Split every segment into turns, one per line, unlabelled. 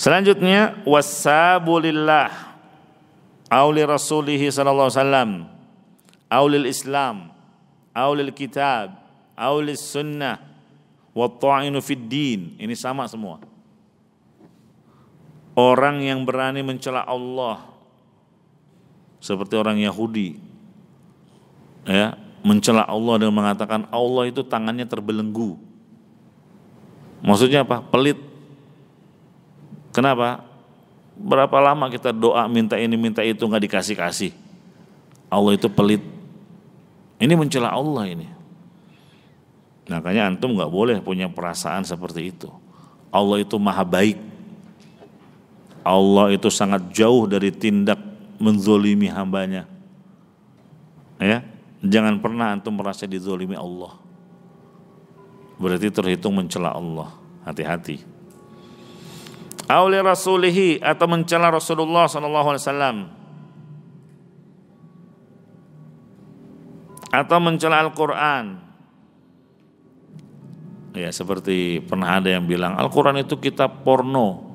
Selanjutnya wasabulillah auli rasulihi sallallahu alaihi wasallam aulil islam aulil kitab auli sunnah wa ta'inu fid din ini sama semua orang yang berani mencela Allah seperti orang Yahudi ya mencela Allah dengan mengatakan Allah itu tangannya terbelenggu maksudnya apa pelit Kenapa? Berapa lama kita doa minta ini minta itu nggak dikasih-kasih. Allah itu pelit. Ini mencela Allah ini. Makanya antum nggak boleh punya perasaan seperti itu. Allah itu maha baik. Allah itu sangat jauh dari tindak menzolimi hambanya. Ya, jangan pernah antum merasa dizolimi Allah. Berarti terhitung mencela Allah. Hati-hati awli rasulihi atau mencela Rasulullah sallallahu alaihi wasallam. Atau mencela Al-Qur'an. Ya, seperti pernah ada yang bilang Al-Qur'an itu kitab porno.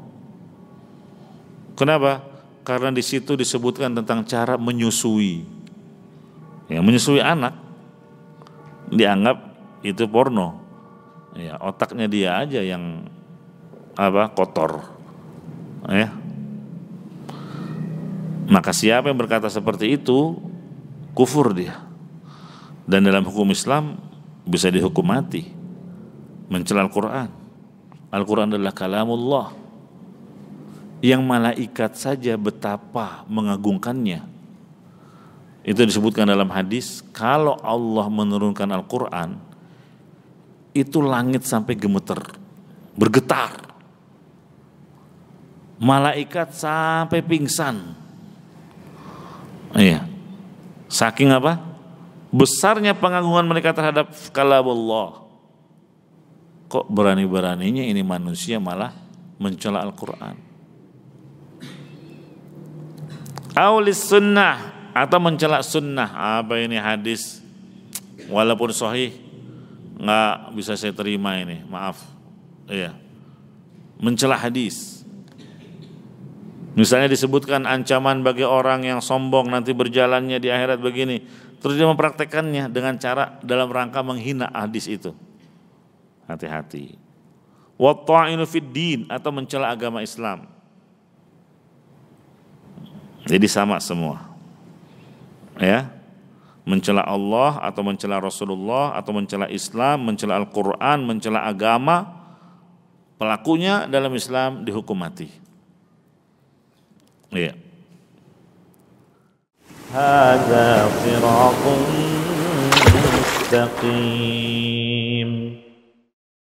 Kenapa? Karena di situ disebutkan tentang cara menyusui. Ya, menyusui anak dianggap itu porno. Ya, otaknya dia aja yang apa kotor ya. Maka siapa yang berkata seperti itu kufur dia. Dan dalam hukum Islam bisa dihukum mati. Mencela Al-Qur'an. Al-Qur'an adalah kalamullah. Yang malaikat saja betapa mengagungkannya. Itu disebutkan dalam hadis, kalau Allah menurunkan Al-Qur'an, itu langit sampai gemeter, bergetar malaikat sampai pingsan. Iya. Saking apa? Besarnya pengagungan mereka terhadap kalam Allah. Kok berani-beraninya ini manusia malah mencela Al-Qur'an. Aulis sunnah atau mencela sunnah. Apa ini hadis? Walaupun sahih nggak bisa saya terima ini. Maaf. Iya. Mencela hadis Misalnya disebutkan ancaman bagi orang yang sombong nanti berjalannya di akhirat begini. Terus dia mempraktekannya dengan cara dalam rangka menghina hadis itu. Hati-hati. Wattu'inu fid din atau mencela agama Islam. Jadi sama semua. Ya. Mencela Allah atau mencela Rasulullah atau mencela Islam, mencela Al-Qur'an, mencela agama pelakunya dalam Islam dihukum mati. إيه. هذا صراط مستقيم